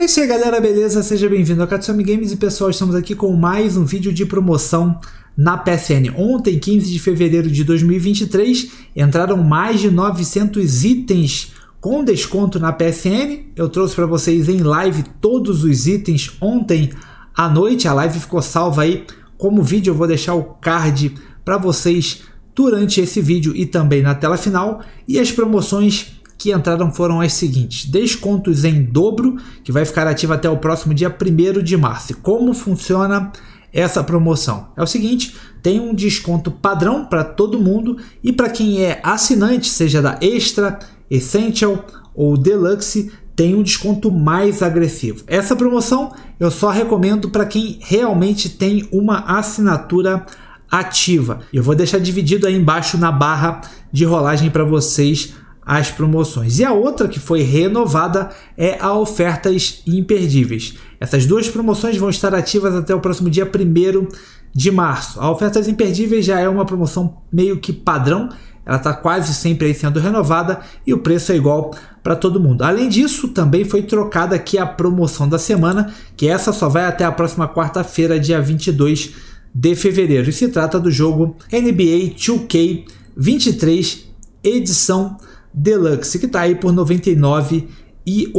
É isso aí galera, beleza? Seja bem-vindo ao Katsumi Games e pessoal, estamos aqui com mais um vídeo de promoção na PSN. Ontem, 15 de fevereiro de 2023, entraram mais de 900 itens com desconto na PSN. Eu trouxe para vocês em live todos os itens ontem à noite. A live ficou salva aí como vídeo, eu vou deixar o card para vocês durante esse vídeo e também na tela final. E as promoções que entraram foram as seguintes: descontos em dobro, que vai ficar ativo até o próximo dia 1 de março. Como funciona essa promoção? É o seguinte: tem um desconto padrão para todo mundo e para quem é assinante, seja da Extra, Essential ou Deluxe, tem um desconto mais agressivo. Essa promoção eu só recomendo para quem realmente tem uma assinatura ativa. Eu vou deixar dividido aí embaixo na barra de rolagem para vocês as promoções. E a outra que foi renovada é a Ofertas Imperdíveis. Essas duas promoções vão estar ativas até o próximo dia 1 de março. A Ofertas Imperdíveis já é uma promoção meio que padrão, ela está quase sempre sendo renovada e o preço é igual para todo mundo. Além disso, também foi trocada aqui a promoção da semana, que essa só vai até a próxima quarta-feira, dia 22 de fevereiro. E se trata do jogo NBA 2K 23 edição Deluxe, que está aí por R$ 99,87. e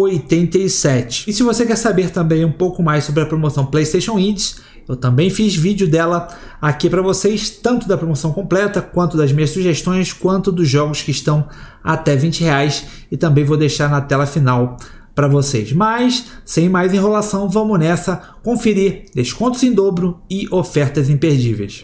E se você quer saber também um pouco mais sobre a promoção PlayStation Indies, eu também fiz vídeo dela aqui para vocês, tanto da promoção completa, quanto das minhas sugestões, quanto dos jogos que estão até R$ reais e também vou deixar na tela final para vocês. Mas, sem mais enrolação, vamos nessa conferir descontos em dobro e ofertas imperdíveis.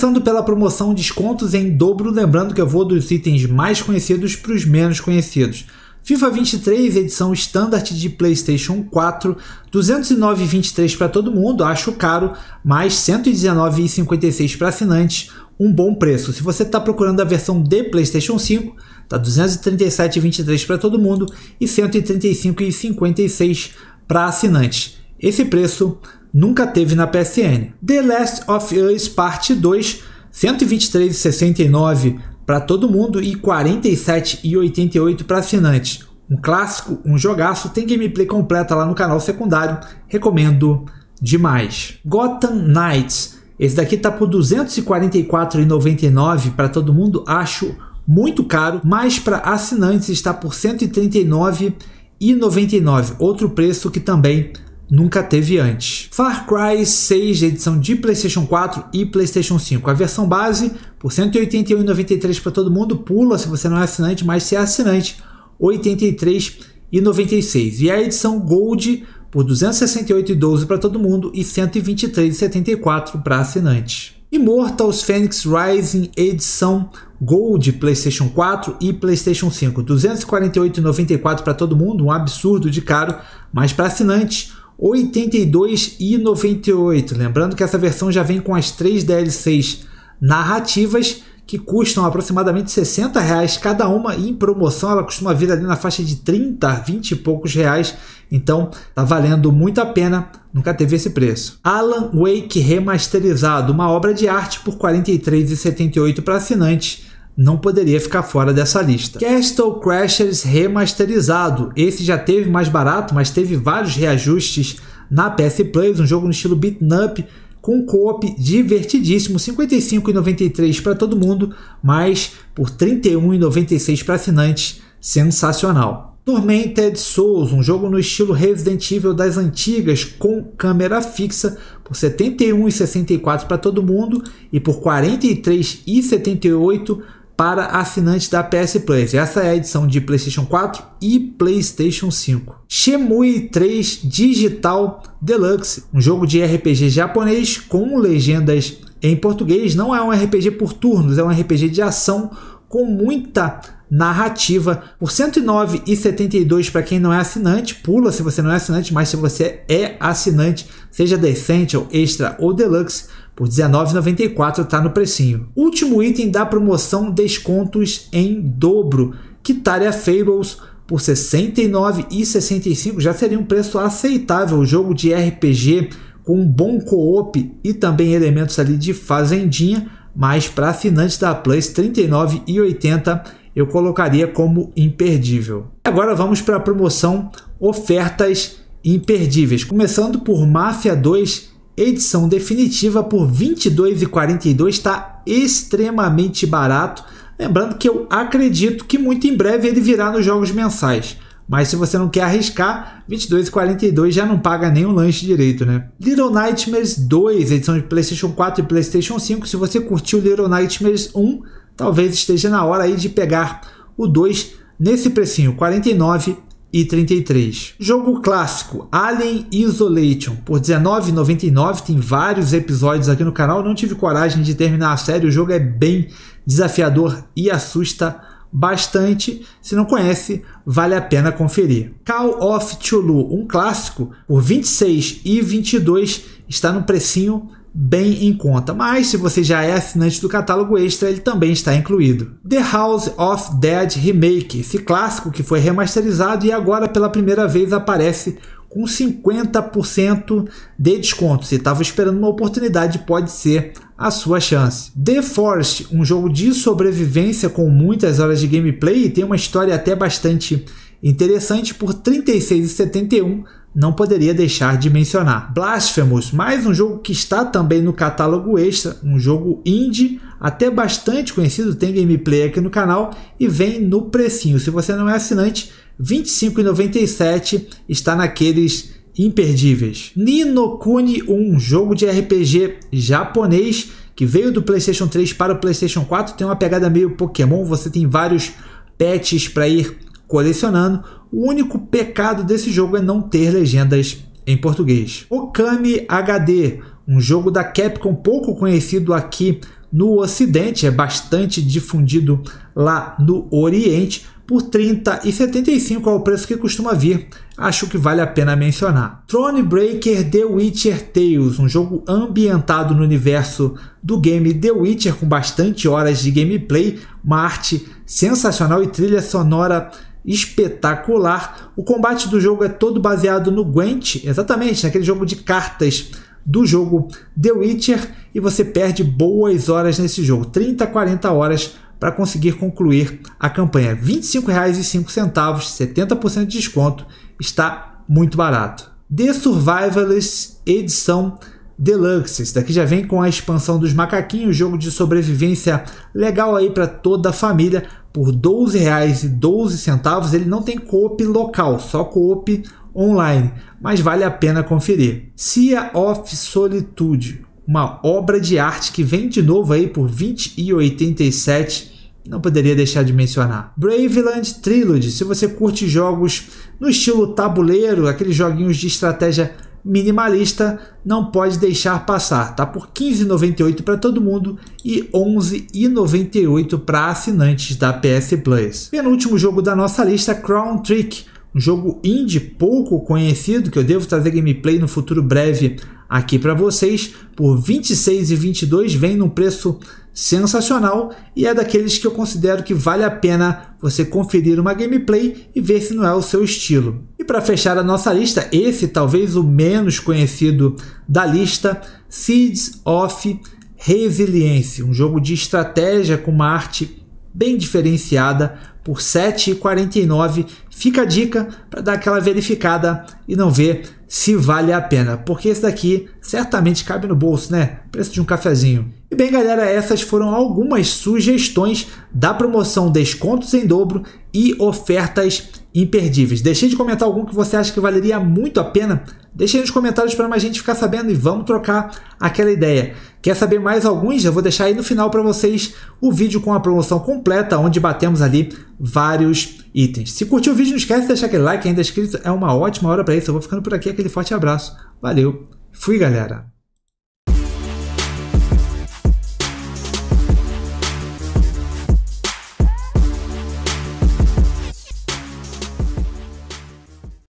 Começando pela promoção descontos em dobro, lembrando que eu vou dos itens mais conhecidos para os menos conhecidos. FIFA 23, edição standard de PlayStation 4, 209,23 para todo mundo, acho caro, mas 119,56 para assinantes, um bom preço. Se você está procurando a versão de PlayStation 5, tá 237,23 para todo mundo e 135,56 para assinantes. Esse preço nunca teve na PSN. The Last of Us Parte 2, 123,69 para todo mundo e 47,88 para assinantes. Um clássico, um jogaço, tem gameplay completa lá no canal secundário, recomendo demais. Gotham Knights, esse daqui tá por 244,99 para todo mundo, acho muito caro, mas para assinantes está por 139,99, outro preço que também nunca teve antes. Far Cry 6, edição de PlayStation 4 e PlayStation 5. A versão base por 181,93 para todo mundo, pula se você não é assinante, mas se é assinante, 83,96. E a edição Gold por 268,12 para todo mundo e 123,74 para assinante. Immortals Phoenix Rising edição Gold PlayStation 4 e PlayStation 5, 248,94 para todo mundo, um absurdo de caro, mas para assinante. 82 e 98. Lembrando que essa versão já vem com as três DLCs narrativas que custam aproximadamente 60 reais cada uma e em promoção ela costuma vir ali na faixa de 30, 20 e poucos reais. Então tá valendo muito a pena, nunca teve esse preço. Alan Wake remasterizado, uma obra de arte por R$ 43,78 para assinantes não poderia ficar fora dessa lista. Castle Crashers remasterizado. Esse já teve mais barato, mas teve vários reajustes na PS Plus, um jogo no estilo beat'em up com co-op divertidíssimo, 55,93 para todo mundo, mas por 31,96 para assinantes, sensacional. Tormented Souls, um jogo no estilo Resident Evil das antigas, com câmera fixa, por 71,64 para todo mundo e por 43,78 para assinantes da PS Plus. Essa é a edição de PlayStation 4 e PlayStation 5. Shemui 3 Digital Deluxe, um jogo de RPG japonês com legendas em português, não é um RPG por turnos, é um RPG de ação com muita narrativa por 109,72 para quem não é assinante. Pula se você não é assinante, mas se você é assinante, seja decente ou extra ou deluxe, por R$19,94 está no precinho. Último item da promoção: descontos em dobro. Kitaria Fables por 69 e 65 já seria um preço aceitável. Jogo de RPG com um bom co-op e também elementos ali de fazendinha, mas para assinantes da Plus 39 e 80 eu colocaria como imperdível. Agora vamos para a promoção ofertas imperdíveis, começando por Máfia 2 edição definitiva por R$ 22,42 está extremamente barato. Lembrando que eu acredito que muito em breve ele virá nos jogos mensais. Mas se você não quer arriscar, 22,42 já não paga nenhum lanche direito, né? Little Nightmares 2, edição de PlayStation 4 e PlayStation 5. Se você curtiu Little Nightmares 1, talvez esteja na hora aí de pegar o 2 nesse precinho, R$ 49 e 33. Jogo clássico Alien Isolation por 19,99. Tem vários episódios aqui no canal. Não tive coragem de terminar a série. O jogo é bem desafiador e assusta bastante. Se não conhece, vale a pena conferir. Call of Cthulhu, um clássico, por 26 e 22 está no precinho bem em conta, mas se você já é assinante do catálogo extra, ele também está incluído. The House of Dead Remake, esse clássico que foi remasterizado e agora pela primeira vez aparece com 50% de desconto. Se estava esperando uma oportunidade, pode ser a sua chance. The Forest, um jogo de sobrevivência com muitas horas de gameplay e tem uma história até bastante interessante por R$ 36,71, não poderia deixar de mencionar. Blasphemous, mais um jogo que está também no catálogo extra, um jogo indie, até bastante conhecido, tem gameplay aqui no canal e vem no precinho. Se você não é assinante, R$ 25,97 está naqueles imperdíveis. Ninokuni um jogo de RPG japonês que veio do PlayStation 3 para o PlayStation 4, tem uma pegada meio Pokémon, você tem vários pets para ir colecionando. O único pecado desse jogo é não ter legendas em português. Okami HD, um jogo da Capcom pouco conhecido aqui no ocidente, é bastante difundido lá no oriente, por 30 e 75 é o preço que costuma vir. Acho que vale a pena mencionar. Thronebreaker The Witcher Tales, um jogo ambientado no universo do game The Witcher com bastante horas de gameplay, uma arte sensacional e trilha sonora espetacular. O combate do jogo é todo baseado no Gwent, exatamente, naquele jogo de cartas do jogo The Witcher e você perde boas horas nesse jogo, 30, 40 horas para conseguir concluir a campanha. R$ 25,05, 70% de desconto, está muito barato. The Survivalist edição Deluxe. Esse daqui já vem com a expansão dos macaquinhos, jogo de sobrevivência legal aí para toda a família por R$ 12,12. Ele não tem coop local, só coop online, mas vale a pena conferir. Sea of Solitude, uma obra de arte que vem de novo aí por 20,87 não poderia deixar de mencionar. Braveland Trilogy, se você curte jogos no estilo tabuleiro, aqueles joguinhos de estratégia minimalista, não pode deixar passar, tá? Por 15,98 para todo mundo e 11,98 para assinantes da PS Plus. Penúltimo jogo da nossa lista, Crown Trick, um jogo indie pouco conhecido que eu devo trazer gameplay no futuro breve aqui para vocês por 26 e 22 vem num preço sensacional e é daqueles que eu considero que vale a pena você conferir uma gameplay e ver se não é o seu estilo. E para fechar a nossa lista, esse talvez o menos conhecido da lista, Seeds of Resilience, um jogo de estratégia com uma arte bem diferenciada por R$ 7,49. Fica a dica para dar aquela verificada e não ver se vale a pena, porque esse daqui certamente cabe no bolso, né? Preço de um cafezinho. E bem, galera, essas foram algumas sugestões da promoção Descontos em Dobro e ofertas imperdíveis. Deixei de comentar algum que você acha que valeria muito a pena? Deixei nos comentários para mais gente ficar sabendo e vamos trocar aquela ideia. Quer saber mais alguns? Eu vou deixar aí no final para vocês o vídeo com a promoção completa, onde batemos ali vários itens. Se curtiu o vídeo, não esquece de deixar aquele like, ainda é inscrito, é uma ótima hora para isso. Eu vou ficando por aqui, aquele forte abraço. Valeu, fui galera!